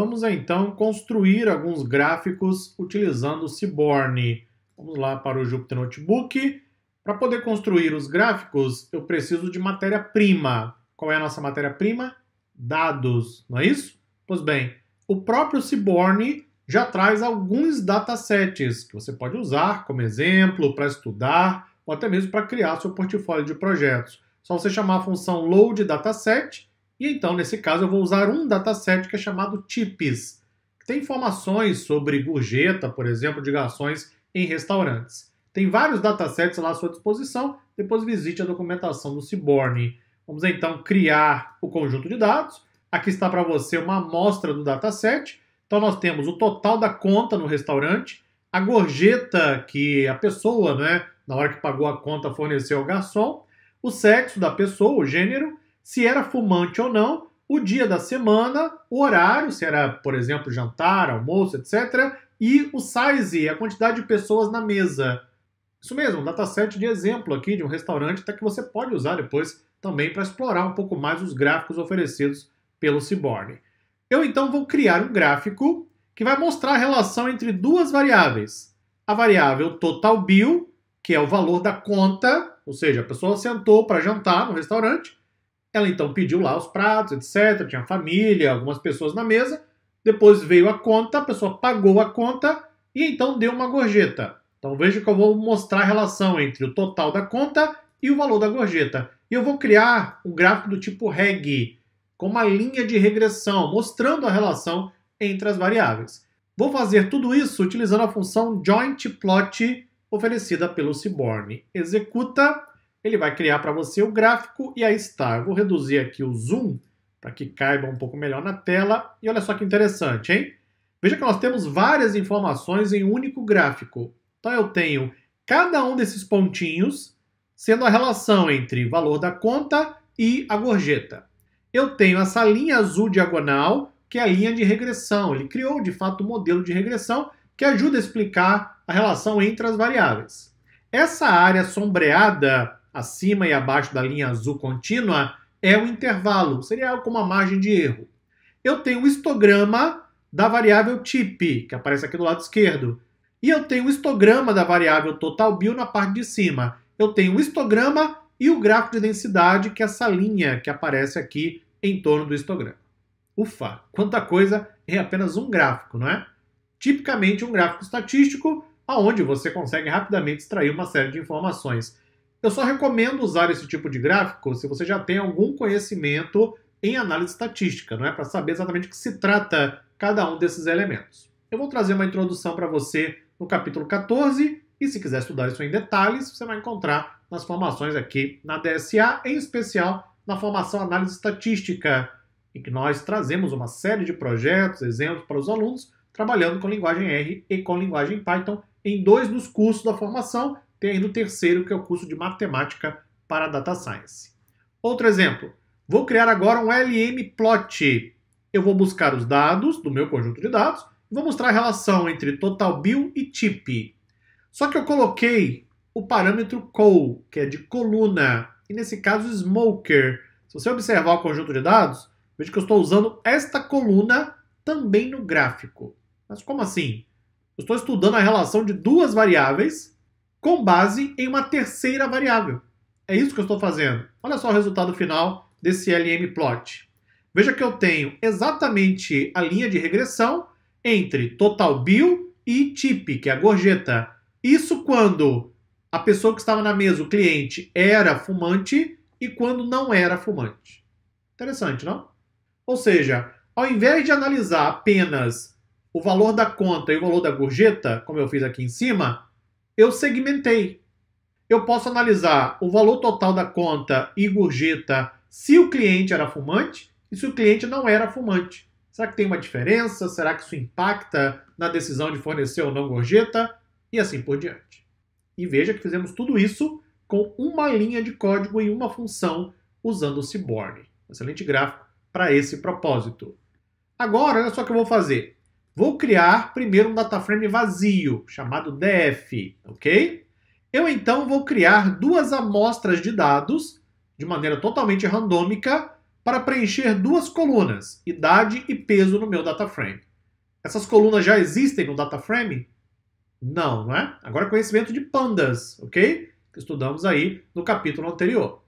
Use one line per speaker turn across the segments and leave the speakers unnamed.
Vamos então construir alguns gráficos utilizando o Seaborn. Vamos lá para o Jupyter Notebook. Para poder construir os gráficos, eu preciso de matéria-prima. Qual é a nossa matéria-prima? Dados, não é isso? Pois bem, o próprio Seaborn já traz alguns datasets que você pode usar como exemplo, para estudar ou até mesmo para criar seu portfólio de projetos. Só você chamar a função load dataset e então, nesse caso, eu vou usar um dataset que é chamado TIPS, que tem informações sobre gorjeta, por exemplo, de garçons em restaurantes. Tem vários datasets lá à sua disposição, depois visite a documentação do Ciborne. Vamos então criar o conjunto de dados. Aqui está para você uma amostra do dataset. Então nós temos o total da conta no restaurante, a gorjeta que a pessoa, né, na hora que pagou a conta, forneceu ao garçom, o sexo da pessoa, o gênero, se era fumante ou não, o dia da semana, o horário, se era, por exemplo, jantar, almoço, etc., e o size, a quantidade de pessoas na mesa. Isso mesmo, um dataset de exemplo aqui de um restaurante, até que você pode usar depois também para explorar um pouco mais os gráficos oferecidos pelo Seaborn. Eu então vou criar um gráfico que vai mostrar a relação entre duas variáveis. A variável total bill, que é o valor da conta, ou seja, a pessoa sentou para jantar no restaurante, ela então pediu lá os pratos, etc. Tinha família, algumas pessoas na mesa. Depois veio a conta, a pessoa pagou a conta e então deu uma gorjeta. Então veja que eu vou mostrar a relação entre o total da conta e o valor da gorjeta. E eu vou criar um gráfico do tipo reg, com uma linha de regressão, mostrando a relação entre as variáveis. Vou fazer tudo isso utilizando a função joint plot oferecida pelo Seaborn. Executa ele vai criar para você o gráfico e aí está. Eu vou reduzir aqui o zoom para que caiba um pouco melhor na tela. E olha só que interessante, hein? Veja que nós temos várias informações em um único gráfico. Então eu tenho cada um desses pontinhos sendo a relação entre valor da conta e a gorjeta. Eu tenho essa linha azul diagonal, que é a linha de regressão. Ele criou, de fato, o um modelo de regressão que ajuda a explicar a relação entre as variáveis. Essa área sombreada acima e abaixo da linha azul contínua é o intervalo, seria algo como a margem de erro. Eu tenho o histograma da variável tip, que aparece aqui do lado esquerdo. E eu tenho o histograma da variável total bio na parte de cima. Eu tenho o histograma e o gráfico de densidade, que é essa linha que aparece aqui em torno do histograma. Ufa, quanta coisa em é apenas um gráfico, não é? Tipicamente um gráfico estatístico, aonde você consegue rapidamente extrair uma série de informações. Eu só recomendo usar esse tipo de gráfico se você já tem algum conhecimento em análise estatística, não é para saber exatamente o que se trata cada um desses elementos. Eu vou trazer uma introdução para você no capítulo 14 e se quiser estudar isso em detalhes, você vai encontrar nas formações aqui na DSA, em especial na formação análise estatística, em que nós trazemos uma série de projetos, exemplos para os alunos, trabalhando com linguagem R e com linguagem Python em dois dos cursos da formação tem ainda o terceiro, que é o curso de matemática para data science. Outro exemplo, vou criar agora um LM-plot. Eu vou buscar os dados do meu conjunto de dados e vou mostrar a relação entre total bill e tip. Só que eu coloquei o parâmetro col, que é de coluna, e nesse caso smoker. Se você observar o conjunto de dados, veja que eu estou usando esta coluna também no gráfico. Mas como assim? Eu estou estudando a relação de duas variáveis com base em uma terceira variável. É isso que eu estou fazendo. Olha só o resultado final desse LM plot. Veja que eu tenho exatamente a linha de regressão entre total bill e tip, que é a gorjeta. Isso quando a pessoa que estava na mesa, o cliente, era fumante e quando não era fumante. Interessante, não? Ou seja, ao invés de analisar apenas o valor da conta e o valor da gorjeta, como eu fiz aqui em cima, eu segmentei. Eu posso analisar o valor total da conta e gorjeta se o cliente era fumante e se o cliente não era fumante. Será que tem uma diferença? Será que isso impacta na decisão de fornecer ou não gorjeta? E assim por diante. E veja que fizemos tudo isso com uma linha de código e uma função usando o Seaborn. Excelente gráfico para esse propósito. Agora, olha só o que eu vou fazer. Vou criar primeiro um dataframe vazio, chamado df, ok? Eu então vou criar duas amostras de dados, de maneira totalmente randômica, para preencher duas colunas, idade e peso no meu dataframe. Essas colunas já existem no dataframe? Não, não é? Agora conhecimento de pandas, ok? Que estudamos aí no capítulo anterior.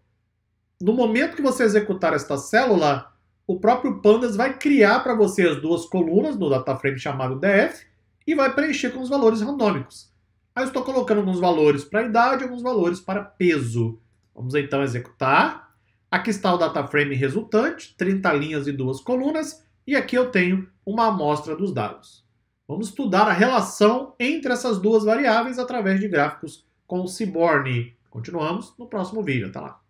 No momento que você executar esta célula, o próprio Pandas vai criar para você as duas colunas no dataframe chamado DF e vai preencher com os valores randômicos. Aí eu estou colocando alguns valores para idade e alguns valores para peso. Vamos então executar. Aqui está o dataframe resultante, 30 linhas e duas colunas, e aqui eu tenho uma amostra dos dados. Vamos estudar a relação entre essas duas variáveis através de gráficos com o Ciborne. Continuamos no próximo vídeo. Até lá!